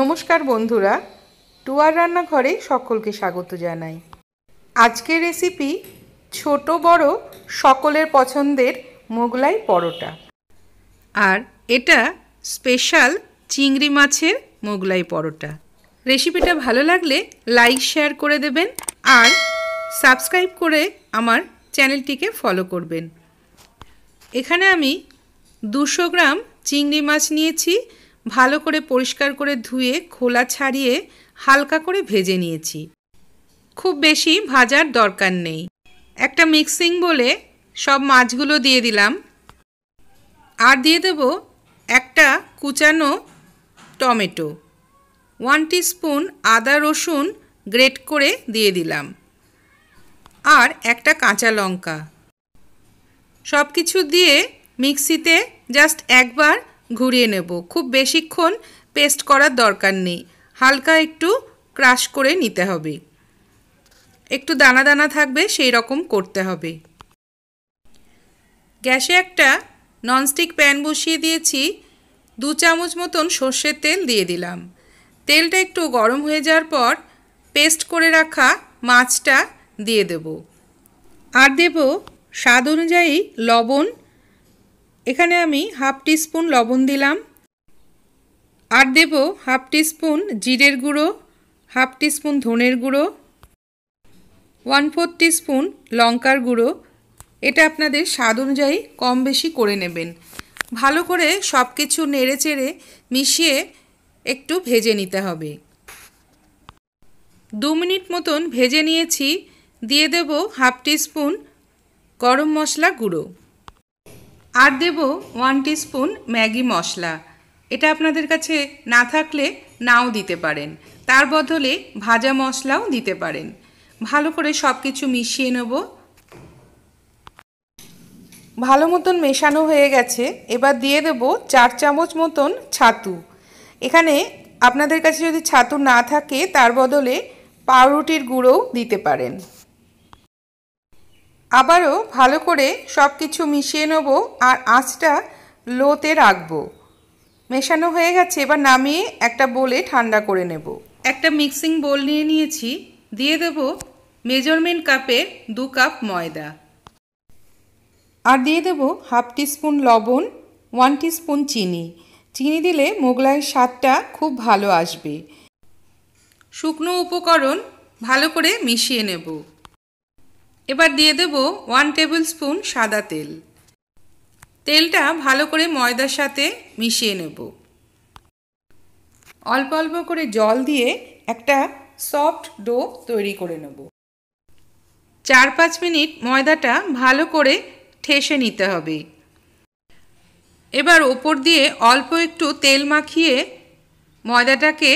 নমস্কার বন্ধুরা টুয়ার রান্নাঘরে সকলকে স্বাগত জানাই আজকের রেসিপি ছোট বড় সকলের পছন্দের মোগলাই পরোটা আর এটা স্পেশাল চিংড়ি মাছের মোগলাই পরোটা রেসিপিটা ভালো লাগলে লাইক শেয়ার করে দেবেন আর সাবস্ক্রাইব করে আমার চ্যানেলটিকে ফলো করবেন এখানে আমি দুশো গ্রাম চিংড়ি মাছ নিয়েছি ভালো করে পরিষ্কার করে ধুয়ে খোলা ছাড়িয়ে হালকা করে ভেজে নিয়েছি খুব বেশি ভাজার দরকার নেই একটা মিক্সিং বলে সব মাছগুলো দিয়ে দিলাম আর দিয়ে দেব একটা কুচানো টমেটো ওয়ান স্পুন আদা রসুন গ্রেট করে দিয়ে দিলাম আর একটা কাঁচা লঙ্কা সব কিছু দিয়ে মিক্সিতে জাস্ট একবার ঘুরিয়ে নেব খুব বেশিক্ষণ পেস্ট করার দরকার নেই হালকা একটু ক্রাশ করে নিতে হবে একটু দানা দানা থাকবে সেই রকম করতে হবে গ্যাসে একটা ননস্টিক প্যান বসিয়ে দিয়েছি দু চামচ মতন সর্ষের তেল দিয়ে দিলাম তেলটা একটু গরম হয়ে যাওয়ার পর পেস্ট করে রাখা মাছটা দিয়ে দেব আর দেব স্বাদ অনুযায়ী লবণ এখানে আমি হাফ স্পুন লবণ দিলাম আর দেব হাফ স্পুন জিরের গুঁড়ো হাফ স্পুন ধনের গুঁড়ো ওয়ান ফোর স্পুন লঙ্কার গুঁড়ো এটা আপনাদের স্বাদ অনুযায়ী কম বেশি করে নেবেন ভালো করে সব কিছু নেড়ে চেড়ে মিশিয়ে একটু ভেজে নিতে হবে দু মিনিট মতন ভেজে নিয়েছি দিয়ে দেব হাফ স্পুন গরম মশলা গুঁড়ো আর দেব ওয়ান স্পুন ম্যাগি মশলা এটা আপনাদের কাছে না থাকলে নাও দিতে পারেন তার বদলে ভাজা মশলাও দিতে পারেন ভালো করে সব কিছু মিশিয়ে নেব ভালো মতন মেশানো হয়ে গেছে এবার দিয়ে দেব চার চামচ মতন ছাতু এখানে আপনাদের কাছে যদি ছাতু না থাকে তার বদলে পাউরুটির গুঁড়োও দিতে পারেন আবারও ভালো করে সব কিছু মিশিয়ে নেব আর আঁচটা লোতে রাখব মেশানো হয়ে গেছে এবার নামিয়ে একটা বোলে ঠান্ডা করে নেব একটা মিক্সিং বোল নিয়ে নিয়েছি দিয়ে দেব মেজারমেন্ট কাপের দু কাপ ময়দা আর দিয়ে দেব হাফ টিস্পুন লবণ ওয়ান টিস্পুন চিনি চিনি দিলে মোগলাইয়ের স্বাদটা খুব ভালো আসবে শুকনো উপকরণ ভালো করে মিশিয়ে নেব এবার দিয়ে দেব ওয়ান টেবিল স্পুন সাদা তেল তেলটা ভালো করে ময়দার সাথে মিশিয়ে নেব অল্প অল্প করে জল দিয়ে একটা সফট ডো তৈরি করে নেব চার পাঁচ মিনিট ময়দাটা ভালো করে ঠেসে নিতে হবে এবার ওপর দিয়ে অল্প একটু তেল মাখিয়ে ময়দাটাকে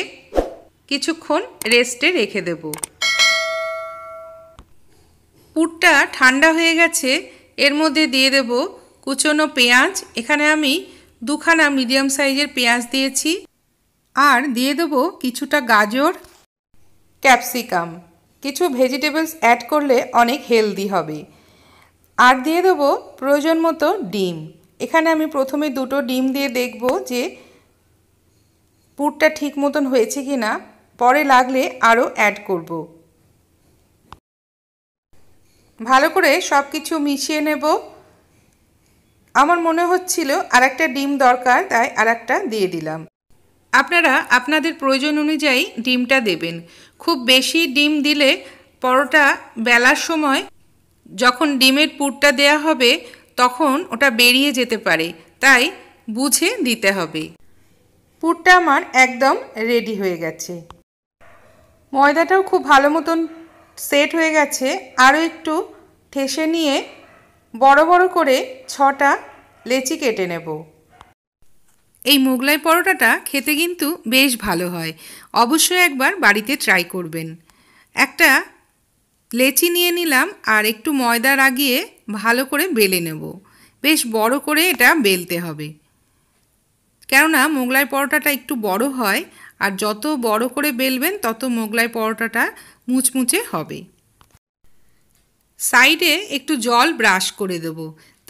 কিছুক্ষণ রেস্টে রেখে দেবো পুরটা ঠান্ডা হয়ে গেছে এর মধ্যে দিয়ে দেব কুচনো পেঁয়াজ এখানে আমি দুখানা মিডিয়াম সাইজের পেঁয়াজ দিয়েছি আর দিয়ে দেব কিছুটা গাজর ক্যাপসিকাম কিছু ভেজিটেবলস অ্যাড করলে অনেক হেলদি হবে আর দিয়ে দেবো প্রয়োজন মতো ডিম এখানে আমি প্রথমে দুটো ডিম দিয়ে দেখব যে পুরটা ঠিক মতন হয়েছে কি না পরে লাগলে আরও অ্যাড করব ভালো করে সব কিছু মিশিয়ে নেব আমার মনে হচ্ছিল আর একটা ডিম দরকার তাই আর একটা দিয়ে দিলাম আপনারা আপনাদের প্রয়োজন অনুযায়ী ডিমটা দেবেন খুব বেশি ডিম দিলে পরোটা বেলার সময় যখন ডিমের পুরটা দেয়া হবে তখন ওটা বেরিয়ে যেতে পারে তাই বুঝে দিতে হবে পুরটা আমার একদম রেডি হয়ে গেছে ময়দাটাও খুব ভালো মতন সেট হয়ে গেছে আরও একটু ঠেসে নিয়ে বড় বড় করে ছটা লেচি কেটে নেব এই মোগলাই পরোটাটা খেতে কিন্তু বেশ ভালো হয় অবশ্যই একবার বাড়িতে ট্রাই করবেন একটা লেচি নিয়ে নিলাম আর একটু ময়দা রাগিয়ে ভালো করে বেলে নেব বেশ বড় করে এটা বেলতে হবে কেননা মোগলাই পরোটাটা একটু বড় হয় আর যত বড় করে বেলবেন তত মোগলাই পরোটাটা মুচমুচে হবে সাইডে একটু জল ব্রাশ করে দেব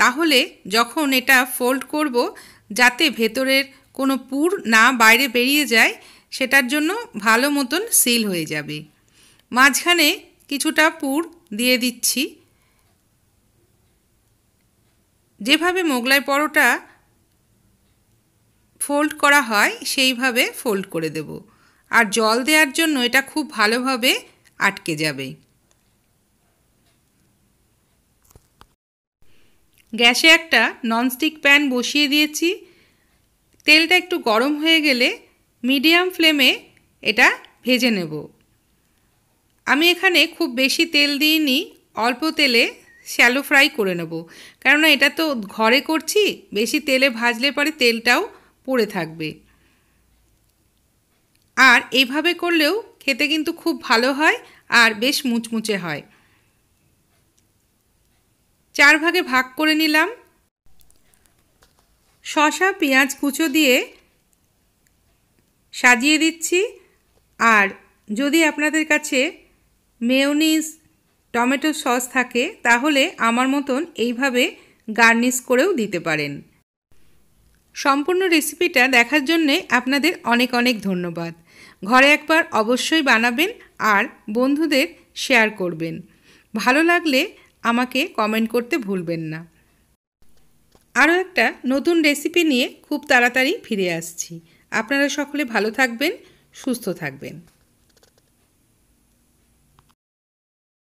তাহলে যখন এটা ফোল্ড করব যাতে ভেতরের কোনো পুর না বাইরে বেরিয়ে যায় সেটার জন্য ভালো মতন সিল হয়ে যাবে মাঝখানে কিছুটা পুর দিয়ে দিচ্ছি যেভাবে মোগলাই পরোটা ফোল্ড করা হয় সেইভাবে ফোল্ড করে দেব আর জল দেওয়ার জন্য এটা খুব ভালোভাবে আটকে যাবে গ্যাসে একটা ননস্টিক প্যান বসিয়ে দিয়েছি তেলটা একটু গরম হয়ে গেলে মিডিয়াম ফ্লেমে এটা ভেজে নেব আমি এখানে খুব বেশি তেল দিইনি অল্প তেলে শ্যালো ফ্রাই করে নেব কেননা এটা তো ঘরে করছি বেশি তেলে ভাজলে পরে তেলটাও পড়ে থাকবে আর এইভাবে করলেও খেতে কিন্তু খুব ভালো হয় আর বেশ মুচমুচে হয় চার ভাগে ভাগ করে নিলাম শশা পেঁয়াজ কুচো দিয়ে সাজিয়ে দিচ্ছি আর যদি আপনাদের কাছে মেয়নিস টমেটো সস থাকে তাহলে আমার মতন এইভাবে গার্নিশ করেও দিতে পারেন সম্পূর্ণ রেসিপিটা দেখার জন্যে আপনাদের অনেক অনেক ধন্যবাদ ঘরে একবার অবশ্যই বানাবেন আর বন্ধুদের শেয়ার করবেন ভালো লাগলে আমাকে কমেন্ট করতে ভুলবেন না আরও একটা নতুন রেসিপি নিয়ে খুব তাড়াতাড়ি ফিরে আসছি আপনারা সকলে ভালো থাকবেন সুস্থ থাকবেন